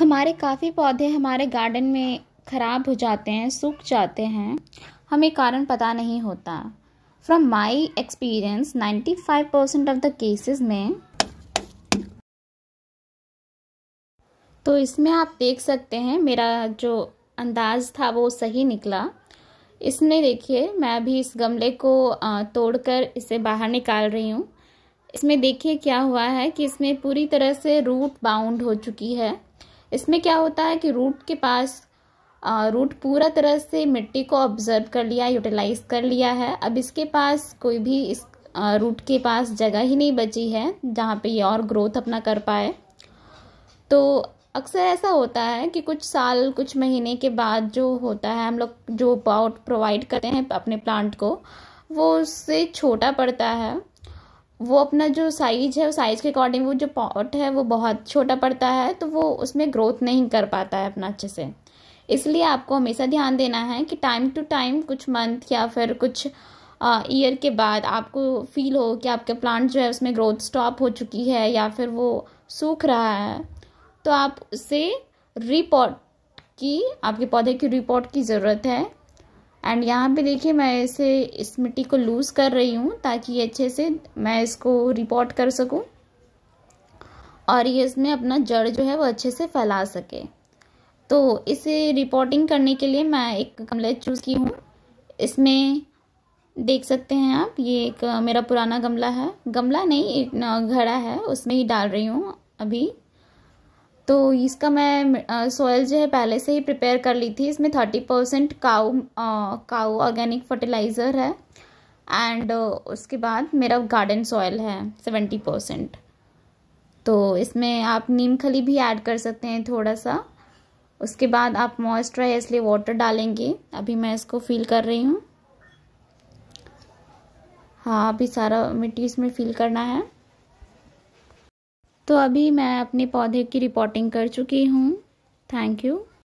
हमारे काफ़ी पौधे हमारे गार्डन में ख़राब हो जाते हैं सूख जाते हैं हमें कारण पता नहीं होता from my experience ninety five percent of the cases में तो इसमें आप देख सकते हैं मेरा जो अंदाज़ था वो सही निकला इसमें देखिए मैं अभी इस गमले को तोड़कर इसे बाहर निकाल रही हूँ इसमें देखिए क्या हुआ है कि इसमें पूरी तरह से रूट बाउंड हो चुकी है इसमें क्या होता है कि रूट के पास रूट पूरा तरह से मिट्टी को ऑब्जर्व कर लिया यूटिलाइज कर लिया है अब इसके पास कोई भी इस रूट के पास जगह ही नहीं बची है जहाँ पे ये और ग्रोथ अपना कर पाए तो अक्सर ऐसा होता है कि कुछ साल कुछ महीने के बाद जो होता है हम लोग जो पाउट प्रोवाइड करते हैं अपने प्लांट को वो उससे छोटा पड़ता है वो अपना जो साइज है साइज के अकॉर्डिंग वो जो पॉट है वो बहुत छोटा पड़ता है तो वो उसमें ग्रोथ नहीं कर पाता है अपना अच्छे से इसलिए आपको हमेशा ध्यान देना है कि टाइम टू टाइम कुछ मंथ या फिर कुछ ईयर के बाद आपको फील हो कि आपके प्लांट जो है उसमें ग्रोथ स्टॉप हो चुकी है या फिर वो सूख रहा है तो आप उसे रिपोर्ट की आपके पौधे की रिपोर्ट की ज़रूरत है एंड यहाँ पे देखिए मैं इसे इस मिट्टी को लूज़ कर रही हूँ ताकि अच्छे से मैं इसको रिपोर्ट कर सकूँ और ये इसमें अपना जड़ जो है वो अच्छे से फैला सके तो इसे रिपोर्टिंग करने के लिए मैं एक गमला चूज़ की हूँ इसमें देख सकते हैं आप ये एक मेरा पुराना गमला है गमला नहीं एक घड़ा है उसमें ही डाल रही हूँ अभी तो इसका मैं सोयल जो है पहले से ही प्रिपेयर कर ली थी इसमें thirty percent cow cow organic fertiliser है एंड उसके बाद मेरा गार्डन सॉयल है सेवेंटी परसेंट तो इसमें आप नीम खली भी ऐड कर सकते हैं थोड़ा सा उसके बाद आप मॉइस्चराइज इसलिए वाटर डालेंगे अभी मैं इसको फील कर रही हूँ हाँ अभी सारा मिट्टी इसमें फील करना है तो अभी मैं अपने पौधे की रिपोर्टिंग कर चुकी हूँ थैंक यू